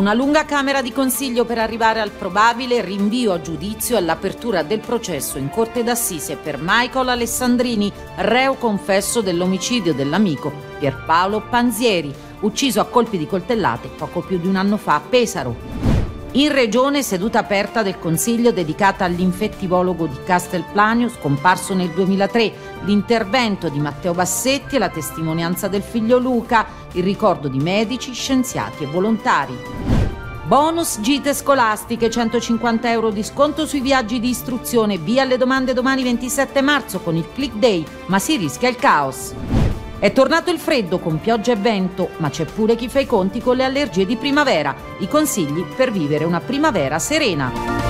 Una lunga Camera di Consiglio per arrivare al probabile rinvio a giudizio e all'apertura del processo in Corte d'Assise per Michael Alessandrini, reo confesso dell'omicidio dell'amico Pierpaolo Panzieri, ucciso a colpi di coltellate poco più di un anno fa a Pesaro. In Regione, seduta aperta del Consiglio dedicata all'infettivologo di Castelplanio, scomparso nel 2003, l'intervento di Matteo Bassetti e la testimonianza del figlio Luca, il ricordo di medici, scienziati e volontari. Bonus gite scolastiche, 150 euro di sconto sui viaggi di istruzione, via alle domande domani 27 marzo con il click day, ma si rischia il caos. È tornato il freddo con pioggia e vento, ma c'è pure chi fa i conti con le allergie di primavera. I consigli per vivere una primavera serena.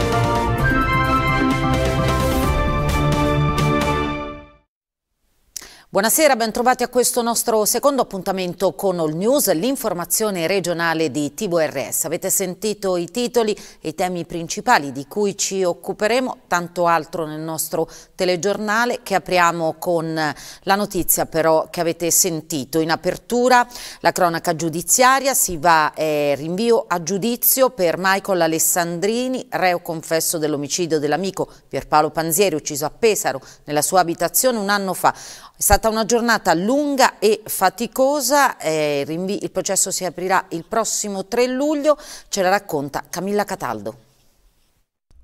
Buonasera, bentrovati a questo nostro secondo appuntamento con All News, l'informazione regionale di TVRS. Avete sentito i titoli e i temi principali di cui ci occuperemo, tanto altro nel nostro telegiornale che apriamo con la notizia però che avete sentito. In apertura la cronaca giudiziaria, si va eh, rinvio a giudizio per Michael Alessandrini, reo confesso dell'omicidio dell'amico Pierpaolo Panzieri ucciso a Pesaro nella sua abitazione un anno fa. È stata una giornata lunga e faticosa, eh, il processo si aprirà il prossimo 3 luglio, ce la racconta Camilla Cataldo.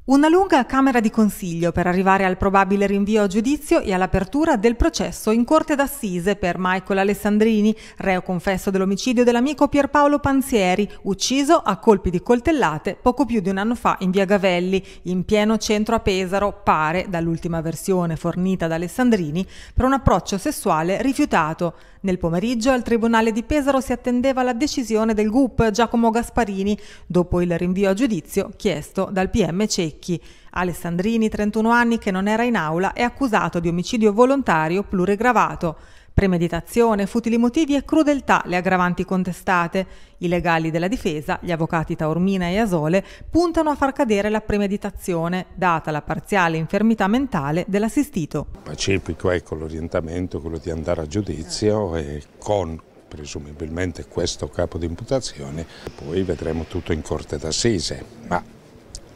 Una lunga Camera di Consiglio per arrivare al probabile rinvio a giudizio e all'apertura del processo in Corte d'Assise per Michael Alessandrini, reo confesso dell'omicidio dell'amico Pierpaolo Panzieri, ucciso a colpi di coltellate poco più di un anno fa in via Gavelli, in pieno centro a Pesaro, pare, dall'ultima versione fornita da Alessandrini, per un approccio sessuale rifiutato. Nel pomeriggio al Tribunale di Pesaro si attendeva la decisione del GUP Giacomo Gasparini, dopo il rinvio a giudizio chiesto dal PM Cecchi. Cecchi, Alessandrini, 31 anni, che non era in aula, è accusato di omicidio volontario plurigravato. Premeditazione, futili motivi e crudeltà le aggravanti contestate. I legali della difesa, gli avvocati Taormina e Asole, puntano a far cadere la premeditazione, data la parziale infermità mentale dell'assistito. Pacifico, è con l'orientamento, quello di andare a giudizio e con presumibilmente questo capo di imputazione, poi vedremo tutto in corte d'assise, ma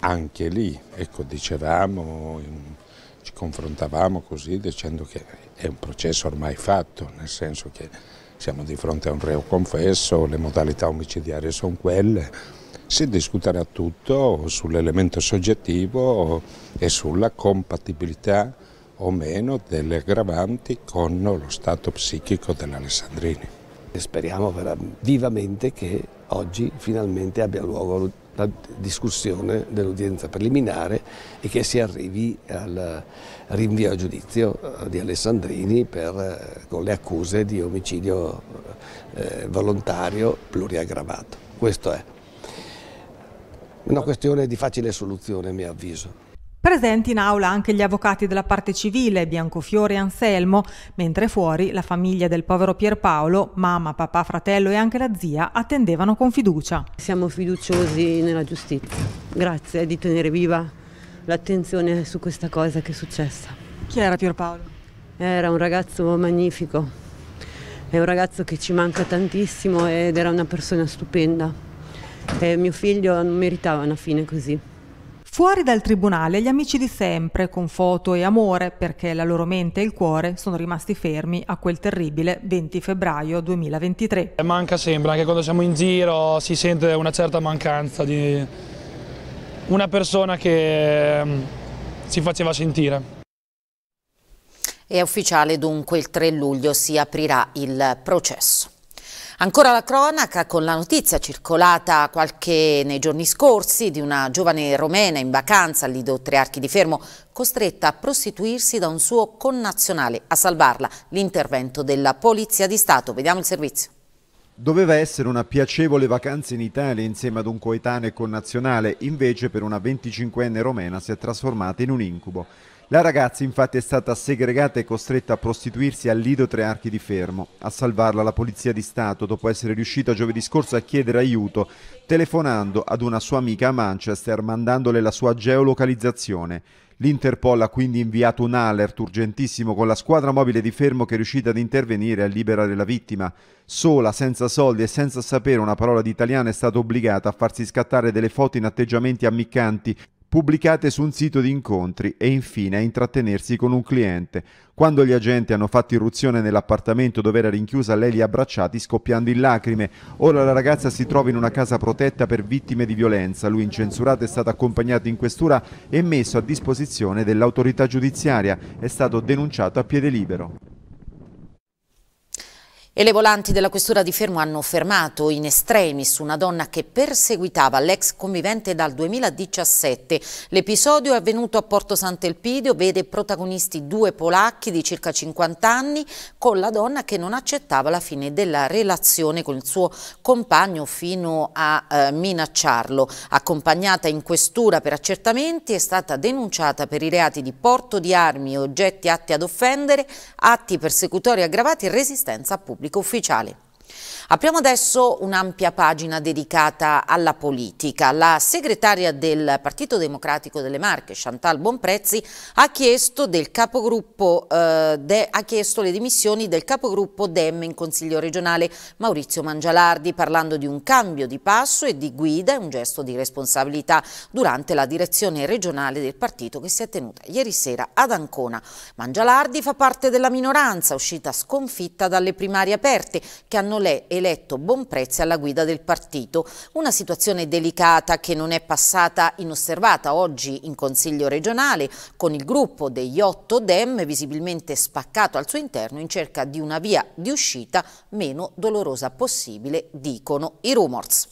anche lì, ecco, dicevamo, ci confrontavamo così dicendo che è un processo ormai fatto, nel senso che siamo di fronte a un reo confesso, le modalità omicidiarie sono quelle, si discuterà tutto sull'elemento soggettivo e sulla compatibilità o meno delle aggravanti con lo stato psichico dell'Alessandrini. Speriamo vivamente che oggi finalmente abbia luogo la discussione dell'udienza preliminare e che si arrivi al rinvio a giudizio eh, di Alessandrini per, eh, con le accuse di omicidio eh, volontario pluriaggravato. Questo è una questione di facile soluzione a mio avviso. Presenti in aula anche gli avvocati della parte civile, Biancofiore e Anselmo, mentre fuori la famiglia del povero Pierpaolo, mamma, papà, fratello e anche la zia attendevano con fiducia. Siamo fiduciosi nella giustizia. Grazie di tenere viva l'attenzione su questa cosa che è successa. Chi era Pierpaolo? Era un ragazzo magnifico, è un ragazzo che ci manca tantissimo ed era una persona stupenda. E mio figlio non meritava una fine così. Fuori dal tribunale gli amici di sempre, con foto e amore, perché la loro mente e il cuore sono rimasti fermi a quel terribile 20 febbraio 2023. Eh, manca sempre, anche quando siamo in giro si sente una certa mancanza di una persona che mm, si faceva sentire. È ufficiale dunque il 3 luglio si aprirà il processo. Ancora la cronaca con la notizia circolata qualche nei giorni scorsi di una giovane romena in vacanza al Lido Trearchi di Fermo costretta a prostituirsi da un suo connazionale. A salvarla l'intervento della Polizia di Stato. Vediamo il servizio. Doveva essere una piacevole vacanza in Italia insieme ad un coetaneo e connazionale, invece per una 25enne romena si è trasformata in un incubo. La ragazza infatti è stata segregata e costretta a prostituirsi al Lido Tre Archi di Fermo. A salvarla la Polizia di Stato dopo essere riuscita giovedì scorso a chiedere aiuto telefonando ad una sua amica a Manchester mandandole la sua geolocalizzazione. L'Interpol ha quindi inviato un alert urgentissimo con la squadra mobile di Fermo che è riuscita ad intervenire e a liberare la vittima. Sola, senza soldi e senza sapere una parola di italiano è stata obbligata a farsi scattare delle foto in atteggiamenti ammiccanti pubblicate su un sito di incontri e infine a intrattenersi con un cliente. Quando gli agenti hanno fatto irruzione nell'appartamento dove era rinchiusa, lei li ha abbracciati scoppiando in lacrime. Ora la ragazza si trova in una casa protetta per vittime di violenza. Lui incensurato è stato accompagnato in questura e messo a disposizione dell'autorità giudiziaria. È stato denunciato a piede libero. E le volanti della questura di Fermo hanno fermato in estremis una donna che perseguitava l'ex convivente dal 2017. L'episodio è avvenuto a Porto Sant'Elpidio, vede protagonisti due polacchi di circa 50 anni con la donna che non accettava la fine della relazione con il suo compagno fino a eh, minacciarlo. Accompagnata in questura per accertamenti è stata denunciata per i reati di porto di armi, e oggetti atti ad offendere, atti persecutori aggravati e resistenza pubblica pubbliche ufficiali. Apriamo adesso un'ampia pagina dedicata alla politica. La segretaria del Partito Democratico delle Marche, Chantal Bonprezzi, ha chiesto, eh, de, ha chiesto, le dimissioni del capogruppo Dem in Consiglio regionale Maurizio Mangialardi, parlando di un cambio di passo e di guida e un gesto di responsabilità durante la direzione regionale del partito che si è tenuta ieri sera ad Ancona. Mangialardi fa parte della minoranza uscita sconfitta dalle primarie aperte che hanno le eletto Bonprezzi alla guida del partito. Una situazione delicata che non è passata inosservata oggi in Consiglio regionale, con il gruppo degli otto Dem visibilmente spaccato al suo interno in cerca di una via di uscita meno dolorosa possibile, dicono i rumors.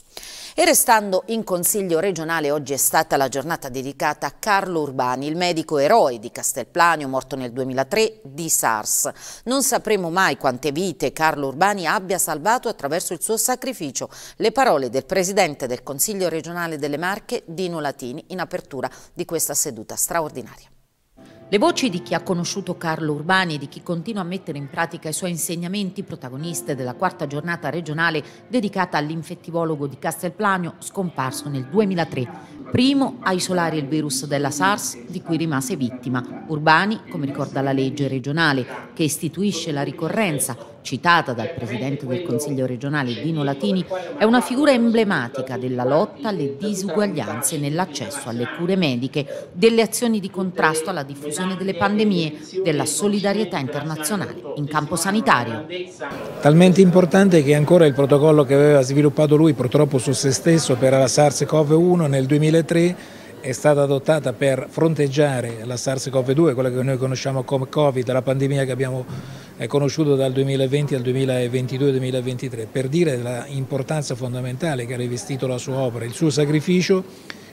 E restando in Consiglio regionale, oggi è stata la giornata dedicata a Carlo Urbani, il medico eroe di Castelplanio, morto nel 2003 di SARS. Non sapremo mai quante vite Carlo Urbani abbia salvato attraverso il suo sacrificio. Le parole del Presidente del Consiglio regionale delle Marche, Dino Latini, in apertura di questa seduta straordinaria. Le voci di chi ha conosciuto Carlo Urbani e di chi continua a mettere in pratica i suoi insegnamenti, protagoniste della quarta giornata regionale dedicata all'infettivologo di Castelplanio, scomparso nel 2003. Primo a isolare il virus della SARS di cui rimase vittima. Urbani, come ricorda la legge regionale, che istituisce la ricorrenza citata dal Presidente del Consiglio regionale Dino Latini, è una figura emblematica della lotta alle disuguaglianze nell'accesso alle cure mediche, delle azioni di contrasto alla diffusione delle pandemie, della solidarietà internazionale in campo sanitario. Talmente importante che ancora il protocollo che aveva sviluppato lui purtroppo su se stesso per la SARS-CoV-1 nel 2003 è stata adottata per fronteggiare la SARS-CoV-2, quella che noi conosciamo come Covid, la pandemia che abbiamo eh, conosciuto dal 2020 al 2022-2023, per dire l'importanza fondamentale che ha rivestito la sua opera, il suo sacrificio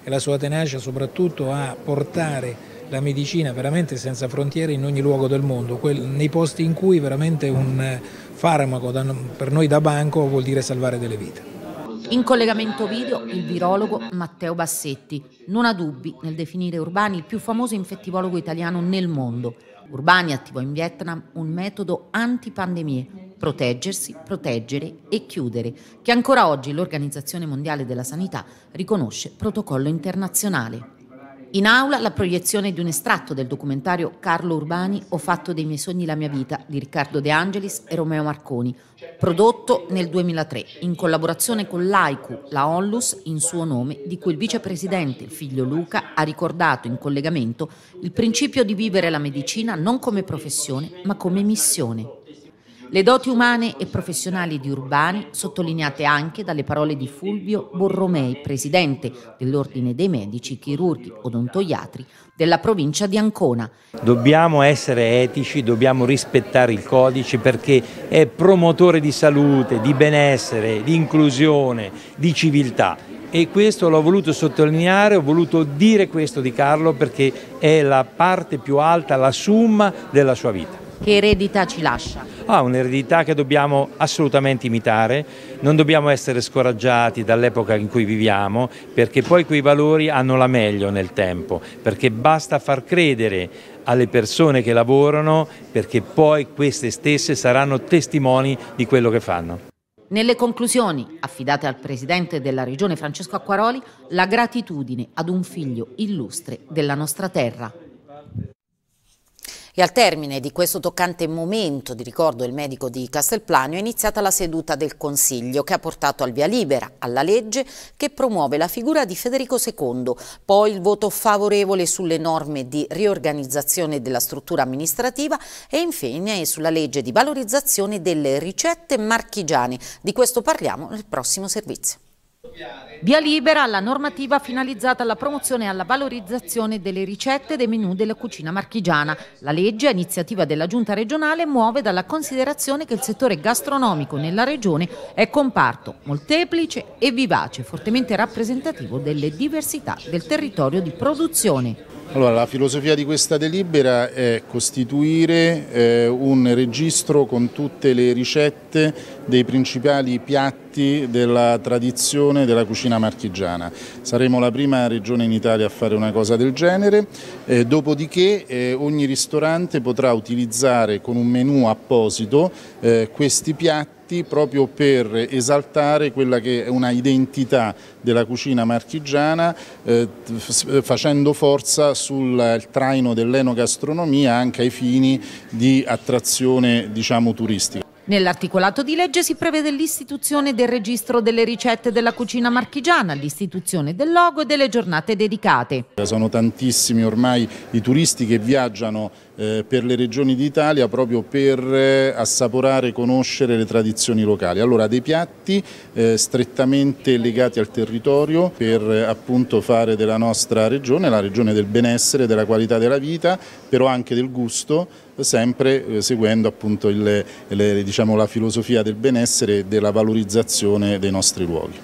e la sua tenacia soprattutto a portare la medicina veramente senza frontiere in ogni luogo del mondo, nei posti in cui veramente un eh, farmaco per noi da banco vuol dire salvare delle vite. In collegamento video il virologo Matteo Bassetti, non ha dubbi nel definire Urbani il più famoso infettivologo italiano nel mondo. Urbani attivò in Vietnam un metodo antipandemie, proteggersi, proteggere e chiudere, che ancora oggi l'Organizzazione Mondiale della Sanità riconosce protocollo internazionale. In aula la proiezione di un estratto del documentario Carlo Urbani Ho fatto dei miei sogni la mia vita di Riccardo De Angelis e Romeo Marconi, prodotto nel 2003 in collaborazione con l'AICU, la Onlus in suo nome, di cui il vicepresidente il figlio Luca ha ricordato in collegamento il principio di vivere la medicina non come professione ma come missione. Le doti umane e professionali di Urbani, sottolineate anche dalle parole di Fulvio Borromei, presidente dell'Ordine dei Medici, Chirurghi, Odontoiatri della provincia di Ancona. Dobbiamo essere etici, dobbiamo rispettare il codice perché è promotore di salute, di benessere, di inclusione, di civiltà e questo l'ho voluto sottolineare, ho voluto dire questo di Carlo perché è la parte più alta, la summa della sua vita. Che eredità ci lascia? Ah, un'eredità che dobbiamo assolutamente imitare, non dobbiamo essere scoraggiati dall'epoca in cui viviamo perché poi quei valori hanno la meglio nel tempo, perché basta far credere alle persone che lavorano perché poi queste stesse saranno testimoni di quello che fanno. Nelle conclusioni, affidate al presidente della regione Francesco Acquaroli, la gratitudine ad un figlio illustre della nostra terra. E al termine di questo toccante momento di ricordo il medico di Castelplanio è iniziata la seduta del Consiglio che ha portato al via libera alla legge che promuove la figura di Federico II, poi il voto favorevole sulle norme di riorganizzazione della struttura amministrativa e infine sulla legge di valorizzazione delle ricette marchigiane. Di questo parliamo nel prossimo servizio. Via libera alla normativa finalizzata alla promozione e alla valorizzazione delle ricette e dei menù della cucina marchigiana. La legge, a iniziativa della Giunta regionale, muove dalla considerazione che il settore gastronomico nella regione è comparto molteplice e vivace, fortemente rappresentativo delle diversità del territorio di produzione. Allora, la filosofia di questa delibera è costituire eh, un registro con tutte le ricette dei principali piatti della tradizione della cucina marchigiana. Saremo la prima regione in Italia a fare una cosa del genere, eh, dopodiché eh, ogni ristorante potrà utilizzare con un menu apposito eh, questi piatti proprio per esaltare quella che è una identità della cucina marchigiana eh, facendo forza sul traino dell'enogastronomia anche ai fini di attrazione diciamo, turistica. Nell'articolato di legge si prevede l'istituzione del registro delle ricette della cucina marchigiana, l'istituzione del logo e delle giornate dedicate. Sono tantissimi ormai i turisti che viaggiano eh, per le regioni d'Italia proprio per eh, assaporare e conoscere le tradizioni locali. Allora dei piatti eh, strettamente legati al territorio per eh, appunto fare della nostra regione la regione del benessere, della qualità della vita, però anche del gusto, sempre seguendo appunto il, le, diciamo, la filosofia del benessere e della valorizzazione dei nostri luoghi.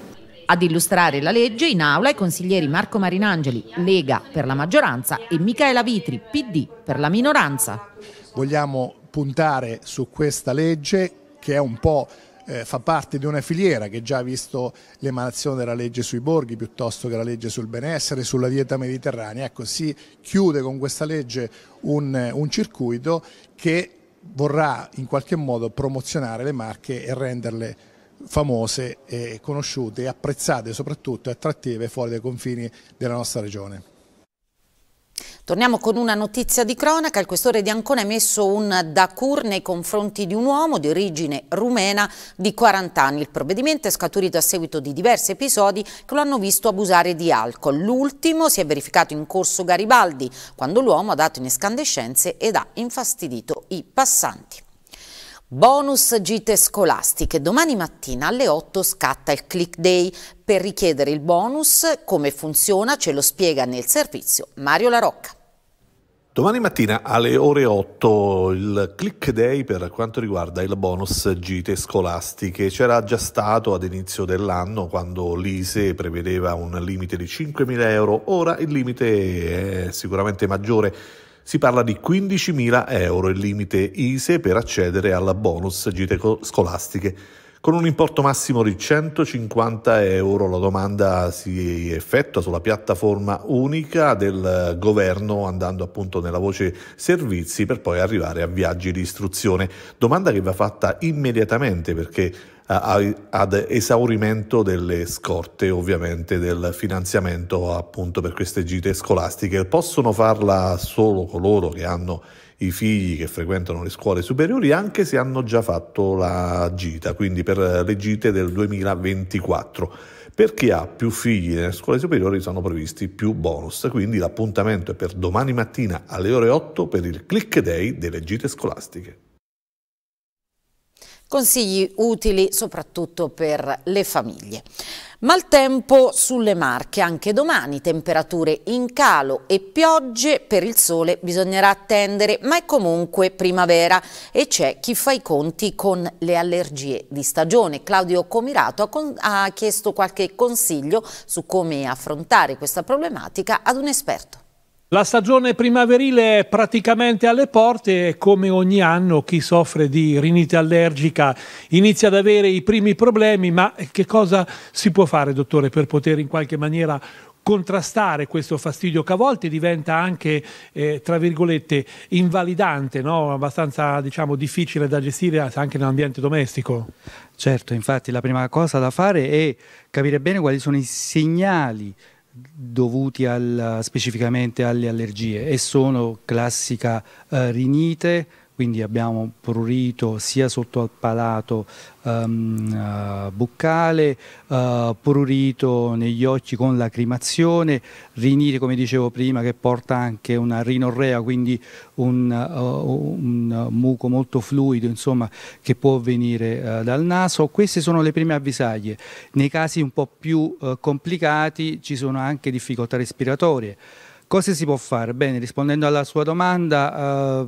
Ad illustrare la legge in aula i consiglieri Marco Marinangeli, Lega per la maggioranza e Michaela Vitri, PD per la minoranza. Vogliamo puntare su questa legge che è un po' Eh, fa parte di una filiera che già ha visto l'emanazione della legge sui borghi piuttosto che la legge sul benessere, sulla dieta mediterranea. Ecco, si chiude con questa legge un, un circuito che vorrà in qualche modo promozionare le marche e renderle più famose e conosciute, apprezzate soprattutto e attrattive fuori dai confini della nostra regione. Torniamo con una notizia di cronaca. Il questore di Ancona ha emesso un DACUR nei confronti di un uomo di origine rumena di 40 anni. Il provvedimento è scaturito a seguito di diversi episodi che lo hanno visto abusare di alcol. L'ultimo si è verificato in corso Garibaldi, quando l'uomo ha dato in escandescenze ed ha infastidito i passanti. Bonus gite scolastiche. Domani mattina alle 8 scatta il click day. Per richiedere il bonus, come funziona, ce lo spiega nel servizio Mario Larocca. Domani mattina alle ore 8 il click day per quanto riguarda il bonus gite scolastiche c'era già stato ad inizio dell'anno quando l'ISE prevedeva un limite di 5.000 euro, ora il limite è sicuramente maggiore si parla di 15.000 euro il limite ISE per accedere alla bonus gite scolastiche. Con un importo massimo di 150 euro la domanda si effettua sulla piattaforma unica del governo andando appunto nella voce servizi per poi arrivare a viaggi di istruzione. Domanda che va fatta immediatamente perché eh, ad esaurimento delle scorte ovviamente del finanziamento appunto per queste gite scolastiche. Possono farla solo coloro che hanno i figli che frequentano le scuole superiori anche se hanno già fatto la gita, quindi per le gite del 2024. Per chi ha più figli nelle scuole superiori sono previsti più bonus, quindi l'appuntamento è per domani mattina alle ore 8 per il click day delle gite scolastiche. Consigli utili soprattutto per le famiglie. Maltempo sulle Marche, anche domani temperature in calo e piogge, per il sole bisognerà attendere, ma è comunque primavera e c'è chi fa i conti con le allergie di stagione. Claudio Comirato ha, ha chiesto qualche consiglio su come affrontare questa problematica ad un esperto. La stagione primaverile è praticamente alle porte e come ogni anno chi soffre di rinite allergica inizia ad avere i primi problemi, ma che cosa si può fare dottore per poter in qualche maniera contrastare questo fastidio che a volte diventa anche, eh, tra virgolette, invalidante, no? abbastanza diciamo, difficile da gestire anche nell'ambiente domestico. Certo, infatti la prima cosa da fare è capire bene quali sono i segnali dovuti al, specificamente alle allergie e sono classica eh, rinite, quindi abbiamo prurito sia sotto al palato um, uh, buccale, uh, prurito negli occhi con lacrimazione, rinite come dicevo prima che porta anche una rinorrea, quindi un, uh, un muco molto fluido insomma, che può venire dal naso. Queste sono le prime avvisaglie. Nei casi un po' più complicati ci sono anche difficoltà respiratorie. Cosa si può fare? Bene, rispondendo alla sua domanda, eh,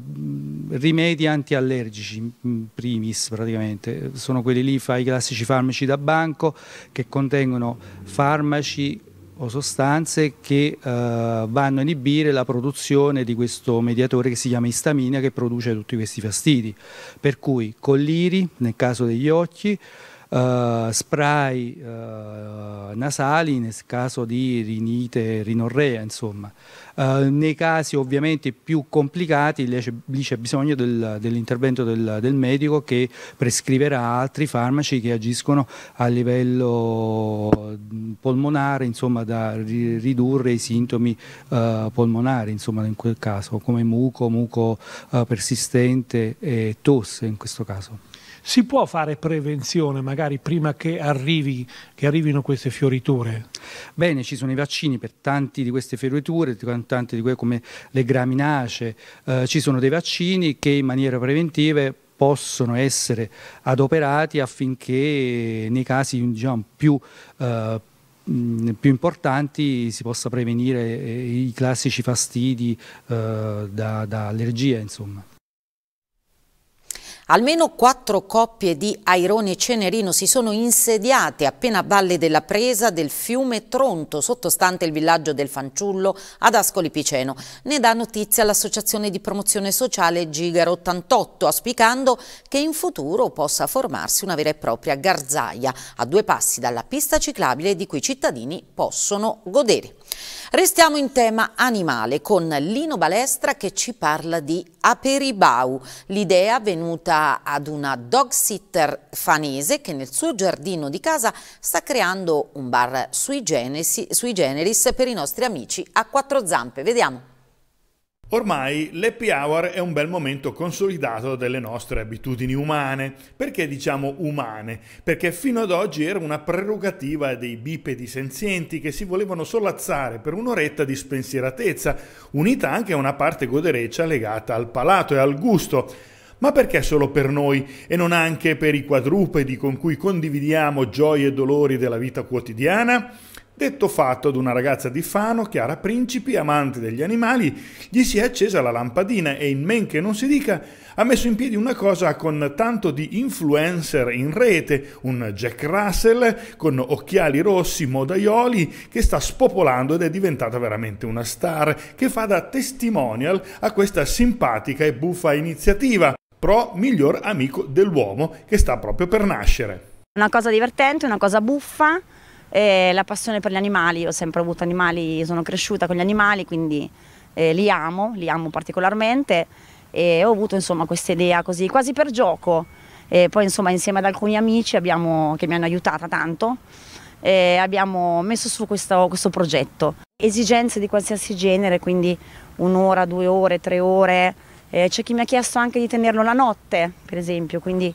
rimedi antiallergici, primis praticamente, sono quelli lì, i classici farmaci da banco che contengono farmaci o sostanze che eh, vanno a inibire la produzione di questo mediatore che si chiama istamina che produce tutti questi fastidi. Per cui colliri nel caso degli occhi, uh, spray uh, nasali nel caso di rinite, rinorrea, insomma. Uh, nei casi ovviamente più complicati lì c'è bisogno del, dell'intervento del, del, medico che prescriverà altri farmaci che agiscono a livello polmonare, insomma da ri ridurre i sintomi uh, polmonari, insomma in quel caso, come muco, muco uh, persistente e tosse in questo caso. Si può fare prevenzione magari prima che, arrivi, che arrivino queste fioriture? Bene, ci sono i vaccini per tanti di queste fioriture, tante di quelle come le graminace, eh, ci sono dei vaccini che in maniera preventiva possono essere adoperati affinché nei casi diciamo, più, eh, più importanti si possa prevenire eh, i classici fastidi eh, da, da allergia. Insomma. Almeno quattro coppie di Airone e Cenerino si sono insediate appena a valle della presa del fiume Tronto, sottostante il villaggio del Fanciullo ad Ascoli Piceno. Ne dà notizia l'Associazione di Promozione Sociale Gigar 88, auspicando che in futuro possa formarsi una vera e propria garzaia a due passi dalla pista ciclabile di cui i cittadini possono godere. Restiamo in tema animale con Lino Balestra che ci parla di Aperibau, l'idea venuta ad una dog sitter fanese che nel suo giardino di casa sta creando un bar sui generis, sui generis per i nostri amici a quattro zampe. Vediamo. Ormai l'happy hour è un bel momento consolidato delle nostre abitudini umane. Perché diciamo umane? Perché fino ad oggi era una prerogativa dei bipedi senzienti che si volevano sollazzare per un'oretta di spensieratezza, unita anche a una parte godereccia legata al palato e al gusto. Ma perché solo per noi e non anche per i quadrupedi con cui condividiamo gioie e dolori della vita quotidiana? Detto fatto, ad una ragazza di Fano, Chiara Principi, amante degli animali, gli si è accesa la lampadina e in men che non si dica ha messo in piedi una cosa con tanto di influencer in rete, un Jack Russell con occhiali rossi, modaioli, che sta spopolando ed è diventata veramente una star, che fa da testimonial a questa simpatica e buffa iniziativa, pro miglior amico dell'uomo che sta proprio per nascere. Una cosa divertente, una cosa buffa e la passione per gli animali, io ho sempre avuto animali, sono cresciuta con gli animali, quindi eh, li amo, li amo particolarmente e ho avuto insomma questa idea così quasi per gioco. E poi insomma insieme ad alcuni amici abbiamo, che mi hanno aiutata tanto abbiamo messo su questo, questo, progetto. Esigenze di qualsiasi genere, quindi un'ora, due ore, tre ore, eh, c'è chi mi ha chiesto anche di tenerlo la notte, per esempio, quindi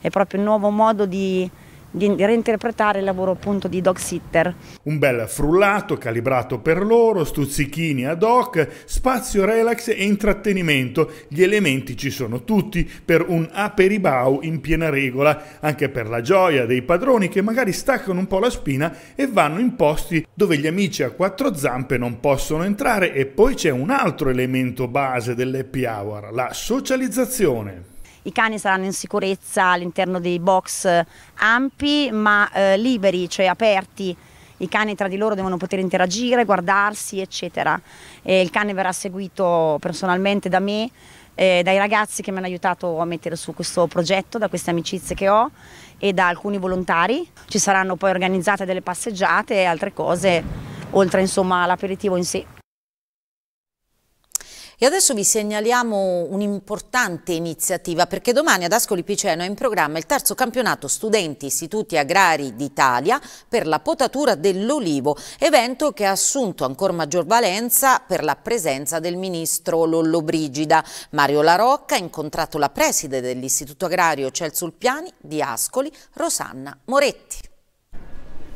è proprio un nuovo modo di di reinterpretare il lavoro appunto di dog sitter. Un bel frullato calibrato per loro, stuzzichini ad hoc, spazio relax e intrattenimento. Gli elementi ci sono tutti per un aperibau in piena regola, anche per la gioia dei padroni che magari staccano un po' la spina e vanno in posti dove gli amici a quattro zampe non possono entrare e poi c'è un altro elemento base dell'happy hour, la socializzazione i cani saranno in sicurezza all'interno dei box eh, ampi ma eh, liberi, cioè aperti. I cani tra di loro devono poter interagire, guardarsi, eccetera. E il cane verrà seguito personalmente da me, eh, dai ragazzi che mi hanno aiutato a mettere su questo progetto, da queste amicizie che ho e da alcuni volontari. Ci saranno poi organizzate delle passeggiate e altre cose, oltre insomma all'aperitivo in sé. E adesso vi segnaliamo un'importante iniziativa perché domani ad Ascoli Piceno è in programma il terzo campionato Studenti Istituti Agrari d'Italia per la potatura dell'olivo, evento che ha assunto ancora maggior valenza per la presenza del ministro Lollobrigida. Mario Larocca ha incontrato la preside dell'Istituto Agrario Celsulpiani di Ascoli, Rosanna Moretti.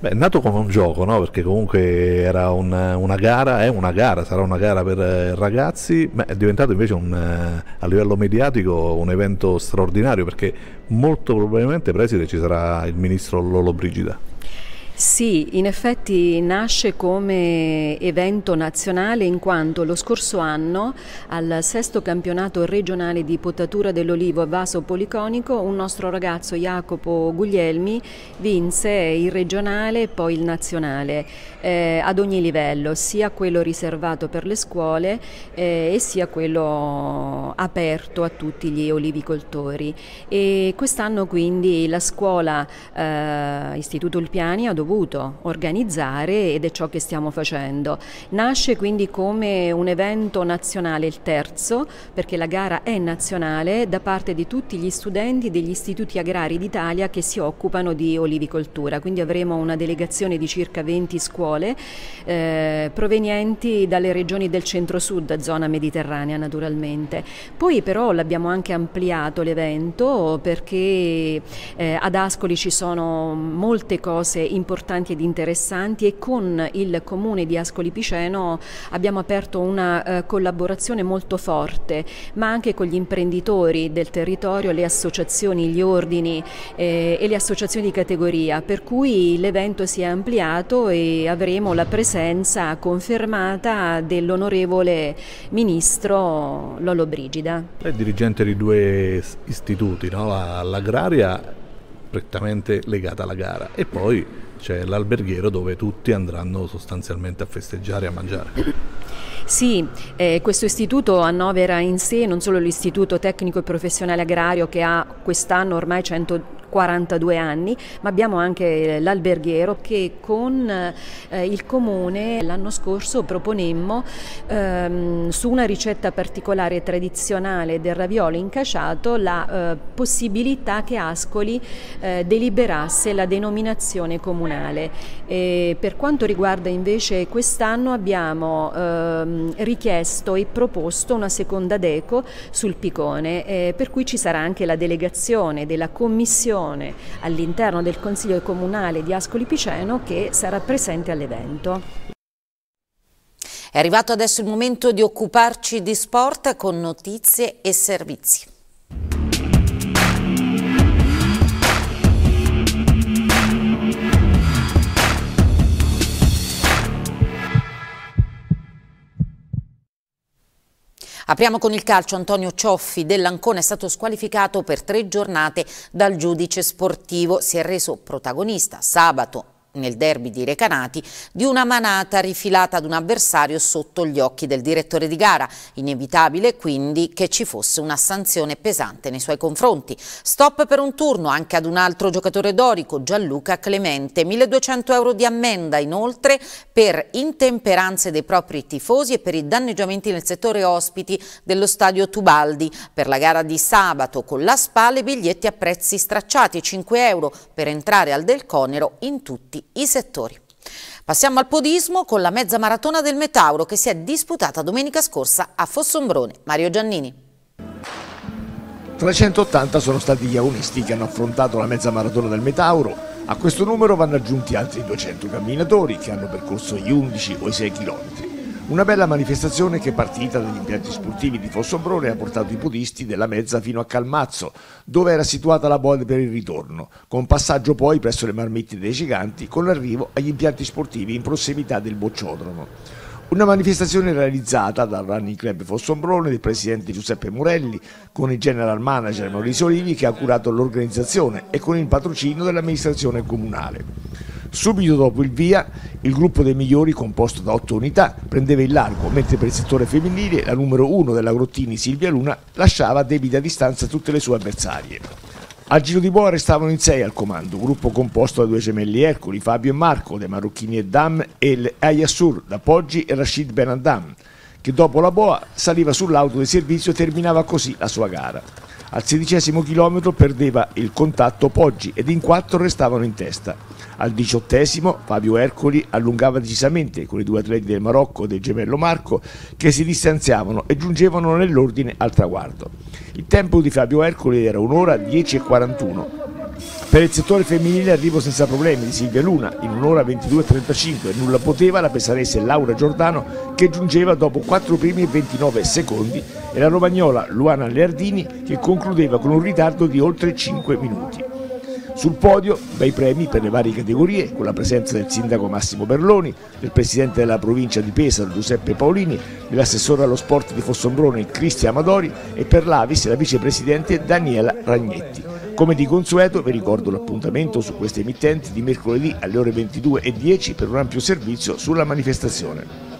Beh, è nato come un gioco, no? perché comunque era una, una gara, è una gara, sarà una gara per eh, ragazzi, ma è diventato invece un, eh, a livello mediatico un evento straordinario perché molto probabilmente preside ci sarà il ministro Lolo Brigida. Sì, in effetti nasce come evento nazionale in quanto lo scorso anno al sesto campionato regionale di potatura dell'olivo a vaso policonico un nostro ragazzo Jacopo Guglielmi vinse il regionale e poi il nazionale eh, ad ogni livello, sia quello riservato per le scuole eh, e sia quello aperto a tutti gli olivicoltori. E quest'anno quindi la scuola eh, Istituto Ulpiani ha dovuto dovuto organizzare ed è ciò che stiamo facendo. Nasce quindi come un evento nazionale, il terzo, perché la gara è nazionale da parte di tutti gli studenti degli istituti agrari d'Italia che si occupano di olivicoltura, quindi avremo una delegazione di circa 20 scuole eh, provenienti dalle regioni del centro-sud, zona mediterranea naturalmente. Poi però l'abbiamo anche ampliato l'evento perché eh, ad Ascoli ci sono molte cose importanti importanti ed interessanti e con il comune di Ascoli Piceno abbiamo aperto una eh, collaborazione molto forte, ma anche con gli imprenditori del territorio, le associazioni, gli ordini eh, e le associazioni di categoria, per cui l'evento si è ampliato e avremo la presenza confermata dell'onorevole ministro Lollo Brigida. È dirigente di due istituti, no? l'agraria prettamente legata alla gara e poi c'è l'alberghiero dove tutti andranno sostanzialmente a festeggiare e a mangiare. Sì, eh, questo istituto annovera in sé non solo l'istituto tecnico e professionale agrario che ha quest'anno ormai 100 42 anni, ma abbiamo anche l'alberghiero che con eh, il comune l'anno scorso proponemmo ehm, su una ricetta particolare tradizionale del raviolo incasciato la eh, possibilità che Ascoli eh, deliberasse la denominazione comunale. E per quanto riguarda invece quest'anno abbiamo ehm, richiesto e proposto una seconda deco sul picone, eh, per cui ci sarà anche la delegazione della commissione delegazione all'interno del Consiglio Comunale di Ascoli Piceno che sarà presente all'evento. È arrivato adesso il momento di occuparci di sport con notizie e servizi. Apriamo con il calcio. Antonio Cioffi dell'Ancona è stato squalificato per tre giornate dal giudice sportivo. Si è reso protagonista sabato nel derby di Recanati di una manata rifilata ad un avversario sotto gli occhi del direttore di gara. Inevitabile quindi che ci fosse una sanzione pesante nei suoi confronti. Stop per un turno anche ad un altro giocatore dorico, Gianluca Clemente. 1200 euro di ammenda inoltre per intemperanze dei propri tifosi e per i danneggiamenti nel settore ospiti dello stadio Tubaldi. Per la gara di sabato con la Spale biglietti a prezzi stracciati 5 euro per entrare al Del Conero in tutti i settori. Passiamo al podismo con la mezza maratona del Metauro che si è disputata domenica scorsa a Fossombrone. Mario Giannini. 380 sono stati gli agonisti che hanno affrontato la mezza maratona del Metauro. A questo numero vanno aggiunti altri 200 camminatori che hanno percorso gli 11 o i 6 chilometri. Una bella manifestazione che è partita dagli impianti sportivi di Fossombrone e ha portato i podisti della mezza fino a Calmazzo, dove era situata la bolle per il ritorno, con passaggio poi presso le marmitte dei giganti con l'arrivo agli impianti sportivi in prossimità del bocciodromo. Una manifestazione realizzata dal Running Club Fossombrone del presidente Giuseppe Morelli con il general manager Maurizio Olivi che ha curato l'organizzazione e con il patrocino dell'amministrazione comunale. Subito dopo il via, il gruppo dei migliori, composto da otto unità, prendeva il largo, mentre per il settore femminile la numero uno della Grottini, Silvia Luna, lasciava a debita distanza tutte le sue avversarie. Al giro di boa restavano in sei al comando, gruppo composto da due gemelli Ercoli, Fabio e Marco, dei marocchini e Dam e Ayassur, da Poggi e Rashid Ben Adam, che dopo la boa saliva sull'auto di servizio e terminava così la sua gara. Al sedicesimo chilometro perdeva il contatto Poggi ed in quattro restavano in testa. Al diciottesimo Fabio Ercoli allungava decisamente con i due atleti del Marocco e del gemello Marco che si distanziavano e giungevano nell'ordine al traguardo. Il tempo di Fabio Ercoli era un'ora 10.41 per il settore femminile arrivo senza problemi di Silvia Luna, in un'ora 22.35 e nulla poteva la pesarese Laura Giordano che giungeva dopo 4 primi e 29 secondi e la romagnola Luana Leardini che concludeva con un ritardo di oltre 5 minuti. Sul podio, bei premi per le varie categorie, con la presenza del sindaco Massimo Berloni, del presidente della provincia di Pesaro Giuseppe Paolini, dell'assessore allo sport di Fossombrone Cristian Amadori e per l'Avis la vicepresidente Daniela Ragnetti. Come di consueto vi ricordo l'appuntamento su queste emittenti di mercoledì alle ore 22.10 per un ampio servizio sulla manifestazione.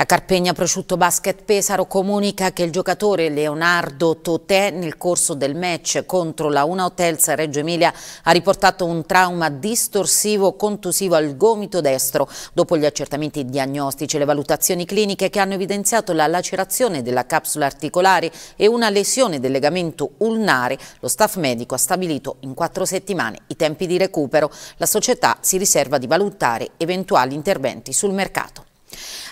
La Carpegna Prosciutto Basket Pesaro comunica che il giocatore Leonardo Totè nel corso del match contro la Una Hotels Reggio Emilia ha riportato un trauma distorsivo contusivo al gomito destro. Dopo gli accertamenti diagnostici e le valutazioni cliniche che hanno evidenziato la lacerazione della capsula articolare e una lesione del legamento ulnare, lo staff medico ha stabilito in quattro settimane i tempi di recupero. La società si riserva di valutare eventuali interventi sul mercato.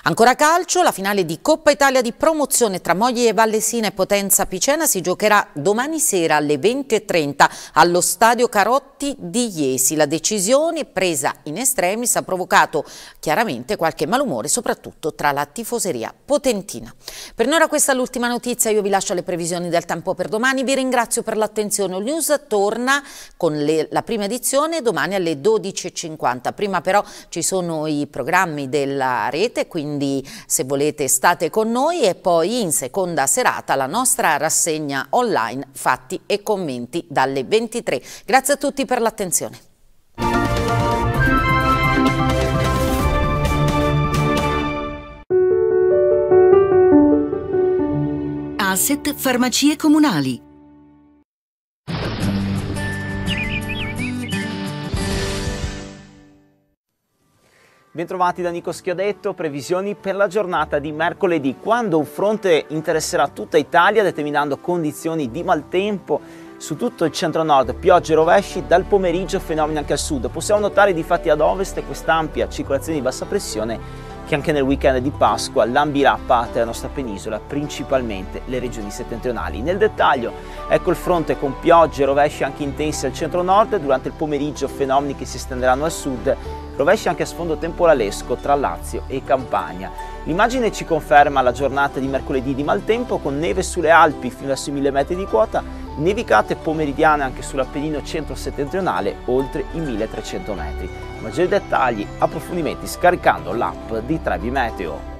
Ancora calcio, la finale di Coppa Italia di promozione tra Moglie e Vallesina e Potenza Picena si giocherà domani sera alle 20.30 allo stadio Carotti di Iesi. La decisione presa in estremis ha provocato chiaramente qualche malumore, soprattutto tra la tifoseria potentina. Per noi questa è l'ultima notizia, io vi lascio le previsioni del tempo per domani, vi ringrazio per l'attenzione. All News torna con le, la prima edizione domani alle 12.50, prima però ci sono i programmi della rete volete, quindi se volete state con noi e poi in seconda serata la nostra rassegna online fatti e commenti dalle 23. Grazie a tutti per l'attenzione. Asset Farmacie Comunali Bentrovati da Nico Schiodetto, previsioni per la giornata di mercoledì, quando un fronte interesserà tutta Italia determinando condizioni di maltempo su tutto il centro nord, piogge e rovesci, dal pomeriggio fenomeni anche al sud. Possiamo notare di fatti ad ovest quest'ampia circolazione di bassa pressione che anche nel weekend di Pasqua lambirà parte della nostra penisola, principalmente le regioni settentrionali. Nel dettaglio, ecco il fronte con piogge e rovesci anche intense al centro nord, durante il pomeriggio fenomeni che si estenderanno al sud rovesci anche a sfondo temporalesco tra Lazio e Campania. L'immagine ci conferma la giornata di mercoledì di maltempo con neve sulle Alpi fino a 6.000 metri di quota, nevicate pomeridiane anche sull'Appennino centro-settentrionale oltre i 1300 metri. Maggiori dettagli, approfondimenti scaricando l'app di Trevi Meteo.